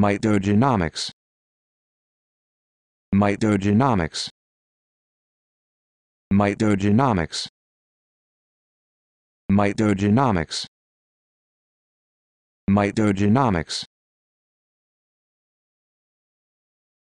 Mitogenomics Mitogenomics Mitogenomics Mitogenomics Mitogenomics